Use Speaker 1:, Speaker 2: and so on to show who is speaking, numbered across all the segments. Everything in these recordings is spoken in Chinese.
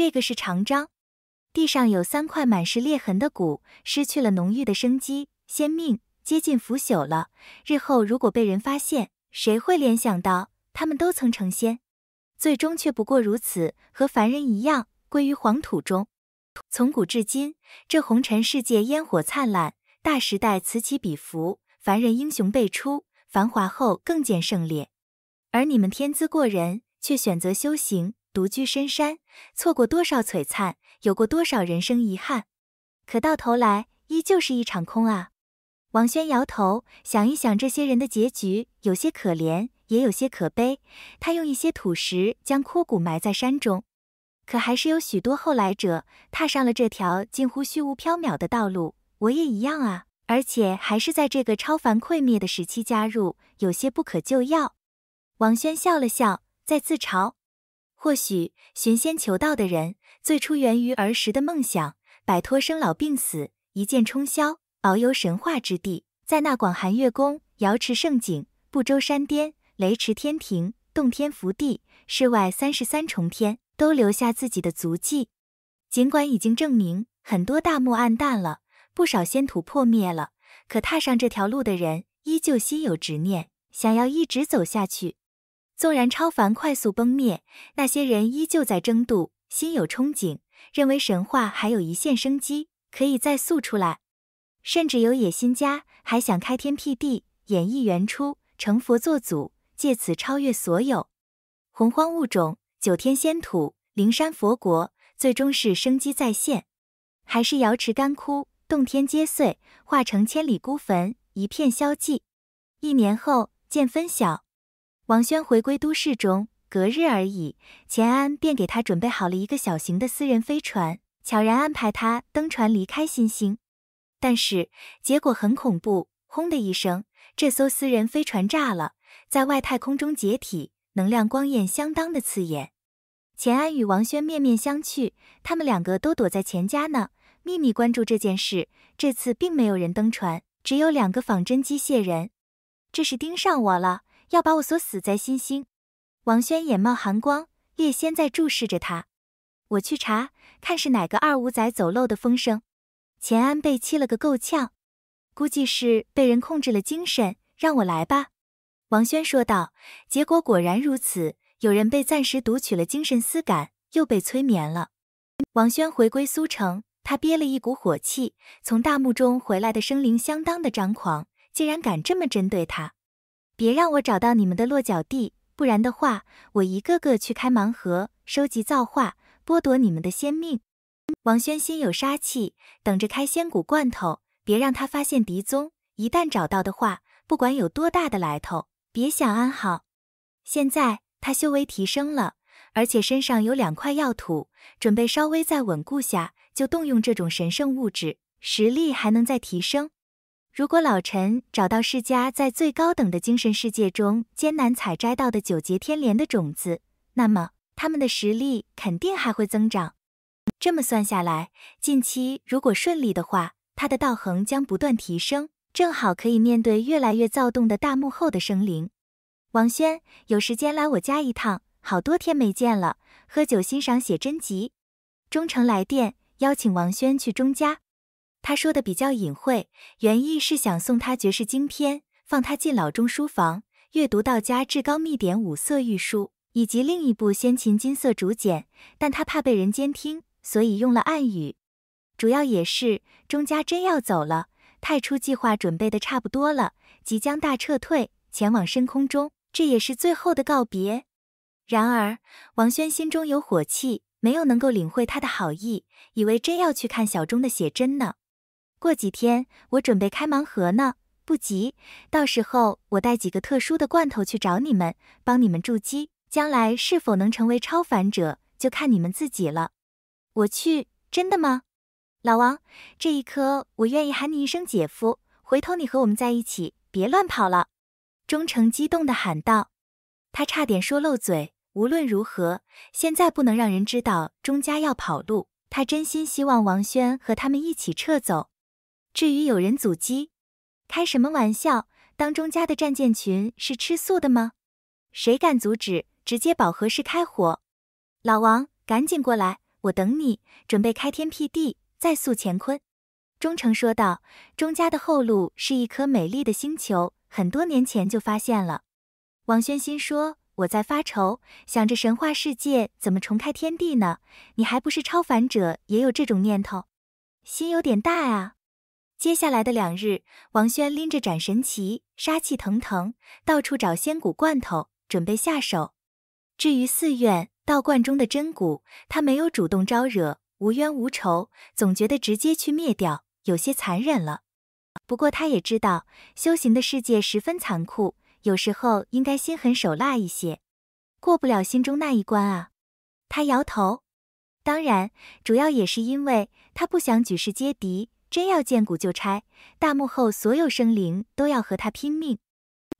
Speaker 1: 这个是长章，地上有三块满是裂痕的骨，失去了浓郁的生机，仙命接近腐朽了。日后如果被人发现，谁会联想到他们都曾成仙，最终却不过如此，和凡人一样归于黄土中。从古至今，这红尘世界烟火灿烂，大时代此起彼伏，凡人英雄辈出，繁华后更见盛烈。而你们天资过人，却选择修行。独居深山，错过多少璀璨，有过多少人生遗憾，可到头来依旧是一场空啊！王轩摇头，想一想这些人的结局，有些可怜，也有些可悲。他用一些土石将枯骨埋在山中，可还是有许多后来者踏上了这条近乎虚无缥缈的道路。我也一样啊，而且还是在这个超凡溃灭的时期加入，有些不可救药。王轩笑了笑，在自嘲。或许寻仙求道的人，最初源于儿时的梦想，摆脱生老病死，一剑冲霄，遨游神话之地。在那广寒月宫、瑶池圣景、不周山巅、雷池天庭、洞天福地、世外三十三重天，都留下自己的足迹。尽管已经证明很多大墓暗淡了，不少仙土破灭了，可踏上这条路的人，依旧心有执念，想要一直走下去。纵然超凡快速崩灭，那些人依旧在争渡，心有憧憬，认为神话还有一线生机可以再塑出来，甚至有野心家还想开天辟地，演绎原初，成佛作祖，借此超越所有。洪荒物种、九天仙土、灵山佛国，最终是生机再现，还是瑶池干枯，洞天皆碎，化成千里孤坟，一片萧寂？一年后见分晓。王轩回归都市中，隔日而已，钱安便给他准备好了一个小型的私人飞船，悄然安排他登船离开新星。但是结果很恐怖，轰的一声，这艘私人飞船炸了，在外太空中解体，能量光焰相当的刺眼。钱安与王轩面面相觑，他们两个都躲在钱家呢，秘密关注这件事。这次并没有人登船，只有两个仿真机械人，这是盯上我了。要把我锁死在新星，王轩眼冒寒光，猎仙在注视着他。我去查，看是哪个二五仔走漏的风声。钱安被气了个够呛，估计是被人控制了精神。让我来吧，王轩说道。结果果然如此，有人被暂时读取了精神思感，又被催眠了。王轩回归苏城，他憋了一股火气。从大墓中回来的生灵相当的张狂，竟然敢这么针对他。别让我找到你们的落脚地，不然的话，我一个个去开盲盒，收集造化，剥夺你们的仙命。王轩心有杀气，等着开仙骨罐头，别让他发现狄宗。一旦找到的话，不管有多大的来头，别想安好。现在他修为提升了，而且身上有两块药土，准备稍微再稳固下，就动用这种神圣物质，实力还能再提升。如果老陈找到世家在最高等的精神世界中艰难采摘到的九劫天莲的种子，那么他们的实力肯定还会增长。这么算下来，近期如果顺利的话，他的道行将不断提升，正好可以面对越来越躁动的大幕后的生灵。王轩，有时间来我家一趟，好多天没见了，喝酒、欣赏写真集。钟诚来电，邀请王轩去钟家。他说的比较隐晦，原意是想送他绝世经篇，放他进老钟书房阅读道家至高秘典《五色玉书》，以及另一部先秦金色竹简。但他怕被人监听，所以用了暗语。主要也是钟家真要走了，太初计划准备的差不多了，即将大撤退，前往深空中，这也是最后的告别。然而王轩心中有火气，没有能够领会他的好意，以为真要去看小钟的写真呢。过几天我准备开盲盒呢，不急，到时候我带几个特殊的罐头去找你们，帮你们筑基，将来是否能成为超凡者就看你们自己了。我去，真的吗？老王，这一刻我愿意喊你一声姐夫，回头你和我们在一起，别乱跑了。钟诚激动地喊道，他差点说漏嘴，无论如何，现在不能让人知道钟家要跑路。他真心希望王轩和他们一起撤走。至于有人阻击，开什么玩笑？当中家的战舰群是吃素的吗？谁敢阻止，直接饱和式开火！老王，赶紧过来，我等你，准备开天辟地，再塑乾坤。”忠诚说道。钟家的后路是一颗美丽的星球，很多年前就发现了。王轩心说：“我在发愁，想着神话世界怎么重开天地呢？你还不是超凡者，也有这种念头，心有点大啊。”接下来的两日，王轩拎着斩神旗，杀气腾腾，到处找仙骨罐头，准备下手。至于寺院道观中的真骨，他没有主动招惹，无冤无仇，总觉得直接去灭掉有些残忍了。不过他也知道，修行的世界十分残酷，有时候应该心狠手辣一些，过不了心中那一关啊。他摇头，当然，主要也是因为他不想举世皆敌。真要见骨就拆，大幕后所有生灵都要和他拼命。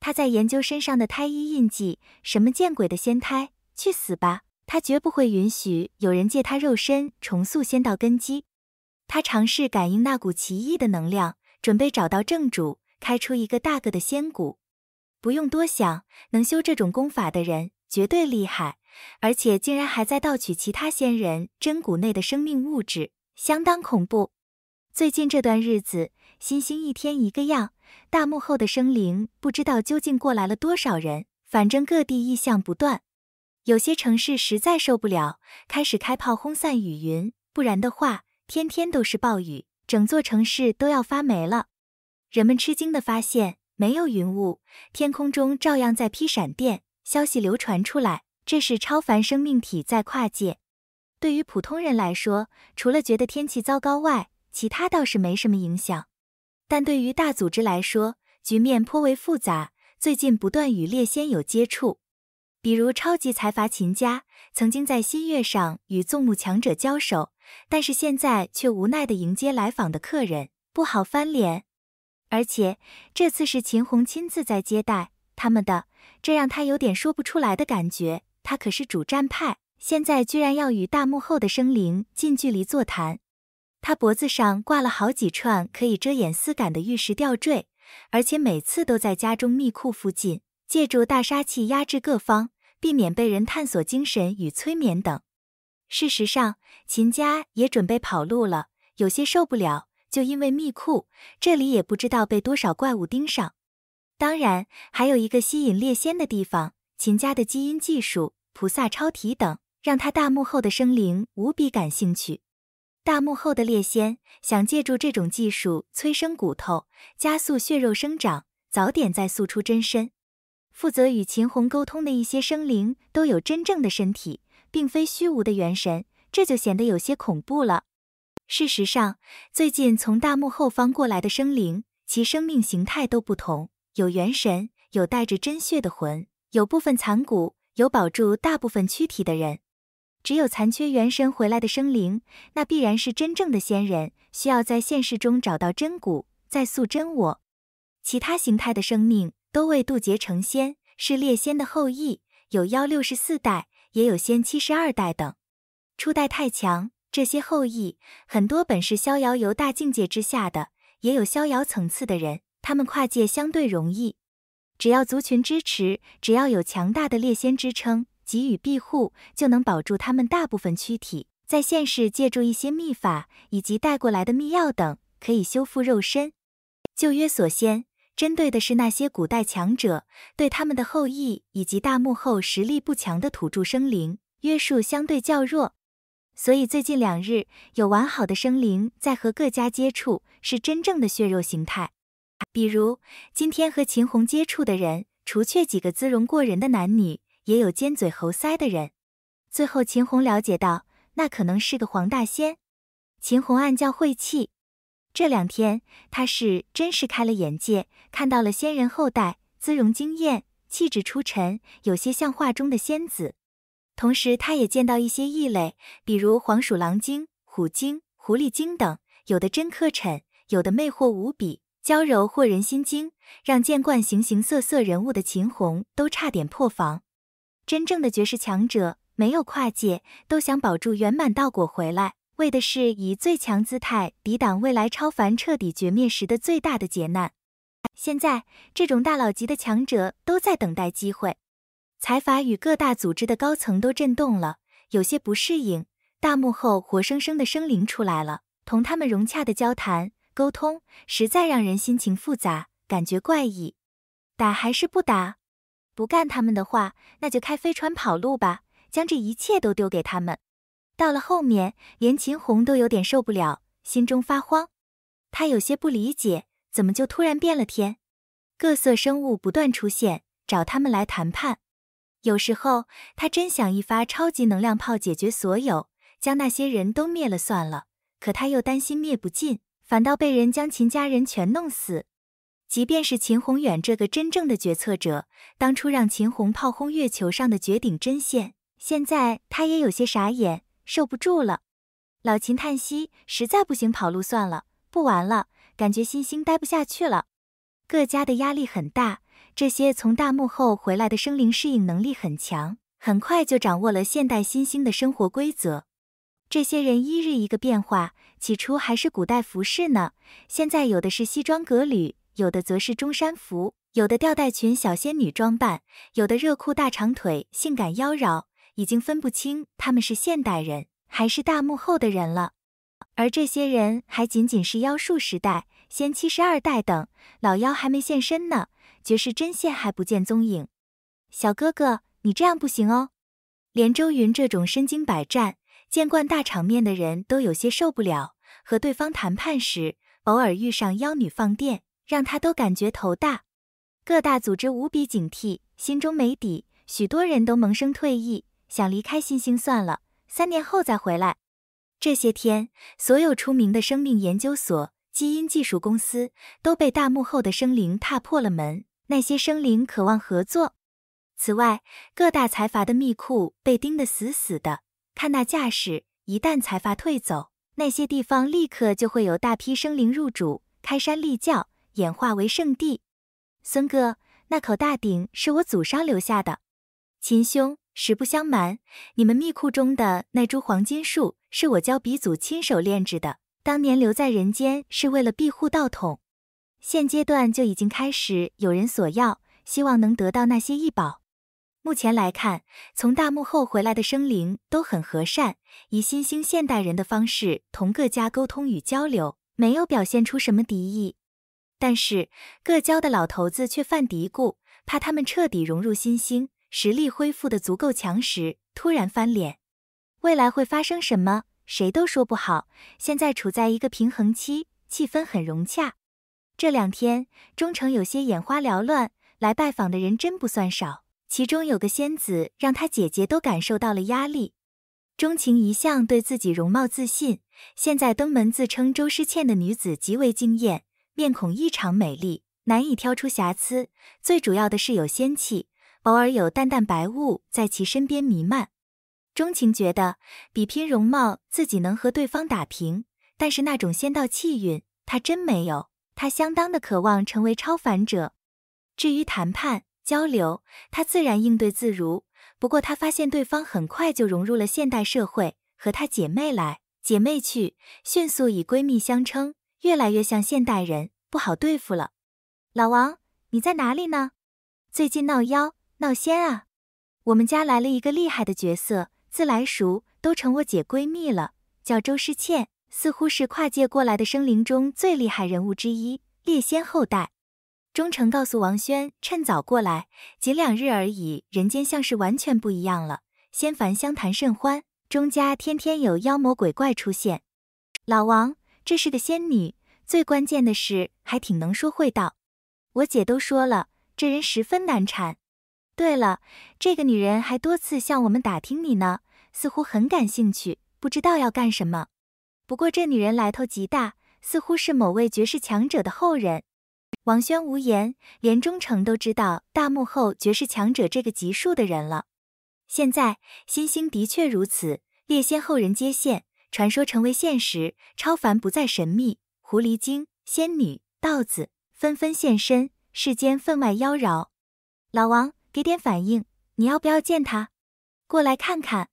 Speaker 1: 他在研究身上的胎衣印记，什么见鬼的仙胎，去死吧！他绝不会允许有人借他肉身重塑仙道根基。他尝试感应那股奇异的能量，准备找到正主，开出一个大个的仙骨。不用多想，能修这种功法的人绝对厉害，而且竟然还在盗取其他仙人真骨内的生命物质，相当恐怖。最近这段日子，星星一天一个样，大幕后的生灵不知道究竟过来了多少人，反正各地异象不断，有些城市实在受不了，开始开炮轰散雨云，不然的话，天天都是暴雨，整座城市都要发霉了。人们吃惊的发现，没有云雾，天空中照样在劈闪电。消息流传出来，这是超凡生命体在跨界。对于普通人来说，除了觉得天气糟糕外，其他倒是没什么影响，但对于大组织来说，局面颇为复杂。最近不断与猎仙有接触，比如超级财阀秦家，曾经在新月上与纵目强者交手，但是现在却无奈的迎接来访的客人，不好翻脸。而且这次是秦红亲自在接待他们的，这让他有点说不出来的感觉。他可是主战派，现在居然要与大幕后的生灵近距离座谈。他脖子上挂了好几串可以遮掩丝感的玉石吊坠，而且每次都在家中密库附近，借助大杀器压制各方，避免被人探索精神与催眠等。事实上，秦家也准备跑路了，有些受不了，就因为密库这里也不知道被多少怪物盯上。当然，还有一个吸引猎仙的地方，秦家的基因技术、菩萨超体等，让他大幕后的生灵无比感兴趣。大墓后的猎仙想借助这种技术催生骨头，加速血肉生长，早点再塑出真身。负责与秦红沟通的一些生灵都有真正的身体，并非虚无的元神，这就显得有些恐怖了。事实上，最近从大墓后方过来的生灵，其生命形态都不同：有元神，有带着真血的魂，有部分残骨，有保住大部分躯体的人。只有残缺元神回来的生灵，那必然是真正的仙人，需要在现实中找到真骨，再塑真我。其他形态的生命都为渡劫成仙，是列仙的后裔，有妖六十四代，也有仙七十二代等。初代太强，这些后裔很多本是逍遥游大境界之下的，也有逍遥层次的人，他们跨界相对容易，只要族群支持，只要有强大的列仙支撑。给予庇护，就能保住他们大部分躯体。在现世借助一些秘法以及带过来的秘药等，可以修复肉身。旧约所先针对的是那些古代强者，对他们的后裔以及大幕后实力不强的土著生灵，约束相对较弱。所以最近两日，有完好的生灵在和各家接触，是真正的血肉形态。比如今天和秦红接触的人，除却几个姿容过人的男女。也有尖嘴猴腮的人，最后秦红了解到，那可能是个黄大仙。秦红暗叫晦气，这两天他是真是开了眼界，看到了仙人后代，姿容惊艳，气质出尘，有些像画中的仙子。同时，他也见到一些异类，比如黄鼠狼精、虎精、狐狸精等，有的真磕碜，有的魅惑无比，娇柔惑人心惊，让见惯形形色色人物的秦红都差点破防。真正的绝世强者没有跨界，都想保住圆满道果回来，为的是以最强姿态抵挡未来超凡彻底绝灭时的最大的劫难。现在，这种大佬级的强者都在等待机会。财阀与各大组织的高层都震动了，有些不适应。大幕后活生生的生灵出来了，同他们融洽的交谈沟通，实在让人心情复杂，感觉怪异。打还是不打？不干他们的话，那就开飞船跑路吧，将这一切都丢给他们。到了后面，连秦红都有点受不了，心中发慌。他有些不理解，怎么就突然变了天？各色生物不断出现，找他们来谈判。有时候他真想一发超级能量炮解决所有，将那些人都灭了算了。可他又担心灭不尽，反倒被人将秦家人全弄死。即便是秦宏远这个真正的决策者，当初让秦虹炮轰月球上的绝顶针线，现在他也有些傻眼，受不住了。老秦叹息，实在不行，跑路算了，不玩了，感觉新星待不下去了。各家的压力很大，这些从大幕后回来的生灵适应能力很强，很快就掌握了现代新星的生活规则。这些人一日一个变化，起初还是古代服饰呢，现在有的是西装革履。有的则是中山服，有的吊带裙小仙女装扮，有的热裤大长腿性感妖娆，已经分不清他们是现代人还是大幕后的人了。而这些人还仅仅是妖术时代、仙七十二代等老妖还没现身呢，绝世真仙还不见踪影。小哥哥，你这样不行哦。连周云这种身经百战、见惯大场面的人都有些受不了，和对方谈判时偶尔遇上妖女放电。让他都感觉头大，各大组织无比警惕，心中没底，许多人都萌生退役，想离开新星算了，三年后再回来。这些天，所有出名的生命研究所、基因技术公司都被大幕后的生灵踏破了门，那些生灵渴望合作。此外，各大财阀的密库被盯得死死的，看那架势，一旦财阀退走，那些地方立刻就会有大批生灵入主，开山立教。演化为圣地，孙哥，那口大鼎是我祖上留下的。秦兄，实不相瞒，你们密库中的那株黄金树是我教鼻祖亲手炼制的，当年留在人间是为了庇护道统。现阶段就已经开始有人索要，希望能得到那些异宝。目前来看，从大幕后回来的生灵都很和善，以新兴现代人的方式同各家沟通与交流，没有表现出什么敌意。但是，各教的老头子却犯嘀咕，怕他们彻底融入新兴，实力恢复的足够强时，突然翻脸。未来会发生什么，谁都说不好。现在处在一个平衡期，气氛很融洽。这两天，忠诚有些眼花缭乱，来拜访的人真不算少，其中有个仙子，让她姐姐都感受到了压力。钟情一向对自己容貌自信，现在登门自称周诗倩的女子极为惊艳。面孔异常美丽，难以挑出瑕疵。最主要的是有仙气，偶尔有淡淡白雾在其身边弥漫。钟情觉得比拼容貌，自己能和对方打平，但是那种仙道气韵，她真没有。她相当的渴望成为超凡者。至于谈判交流，她自然应对自如。不过她发现对方很快就融入了现代社会，和她姐妹来姐妹去，迅速以闺蜜相称。越来越像现代人，不好对付了。老王，你在哪里呢？最近闹妖闹仙啊！我们家来了一个厉害的角色，自来熟，都成我姐闺蜜了，叫周诗倩，似乎是跨界过来的生灵中最厉害人物之一，烈仙后代。忠诚告诉王轩，趁早过来，仅两日而已。人间像是完全不一样了，仙凡相谈甚欢。钟家天天有妖魔鬼怪出现，老王。这是个仙女，最关键的是还挺能说会道。我姐都说了，这人十分难缠。对了，这个女人还多次向我们打听你呢，似乎很感兴趣，不知道要干什么。不过这女人来头极大，似乎是某位绝世强者的后人。王轩无言，连忠诚都知道大幕后绝世强者这个级数的人了。现在新星的确如此，列仙后人接线，传说成为现实，超凡不再神秘，狐狸精、仙女、道子纷纷现身，世间分外妖娆。老王，给点反应，你要不要见他？过来看看。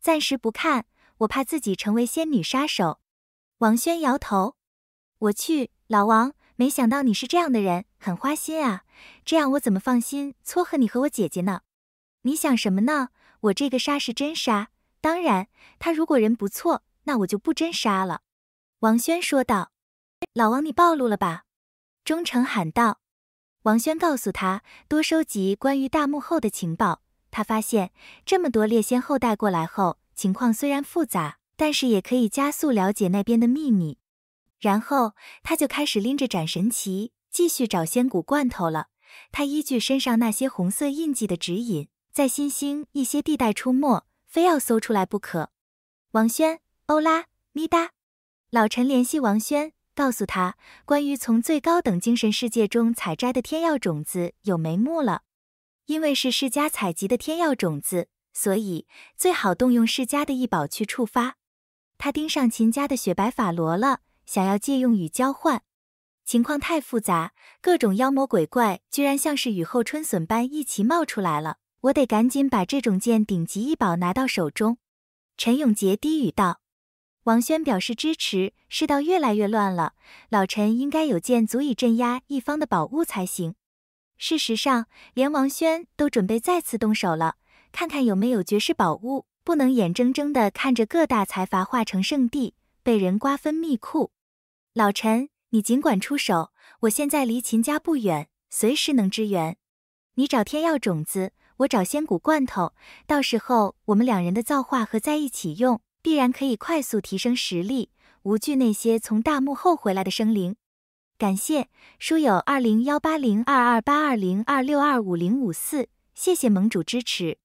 Speaker 1: 暂时不看，我怕自己成为仙女杀手。王轩摇头。我去，老王，没想到你是这样的人，很花心啊！这样我怎么放心撮合你和我姐姐呢？你想什么呢？我这个杀是真杀，当然，他如果人不错，那我就不真杀了。”王轩说道。“老王，你暴露了吧？”忠诚喊道。王轩告诉他多收集关于大幕后的情报。他发现这么多猎仙后代过来后，情况虽然复杂，但是也可以加速了解那边的秘密。然后他就开始拎着斩神旗继续找仙骨罐头了。他依据身上那些红色印记的指引，在新兴一些地带出没。非要搜出来不可。王轩、欧拉、咪哒，老陈联系王轩，告诉他关于从最高等精神世界中采摘的天药种子有眉目了。因为是世家采集的天药种子，所以最好动用世家的异宝去触发。他盯上秦家的雪白法罗了，想要借用与交换。情况太复杂，各种妖魔鬼怪居然像是雨后春笋般一起冒出来了。我得赶紧把这种剑顶级异宝拿到手中，陈永杰低语道。王轩表示支持。世道越来越乱了，老陈应该有剑足以镇压一方的宝物才行。事实上，连王轩都准备再次动手了，看看有没有绝世宝物，不能眼睁睁地看着各大财阀化成圣地被人瓜分密库。老陈，你尽管出手，我现在离秦家不远，随时能支援。你找天要种子。我找仙骨罐头，到时候我们两人的造化合在一起用，必然可以快速提升实力，无惧那些从大幕后回来的生灵。感谢书友二零幺八零二二八二零二六二五零五四，谢谢盟主支持。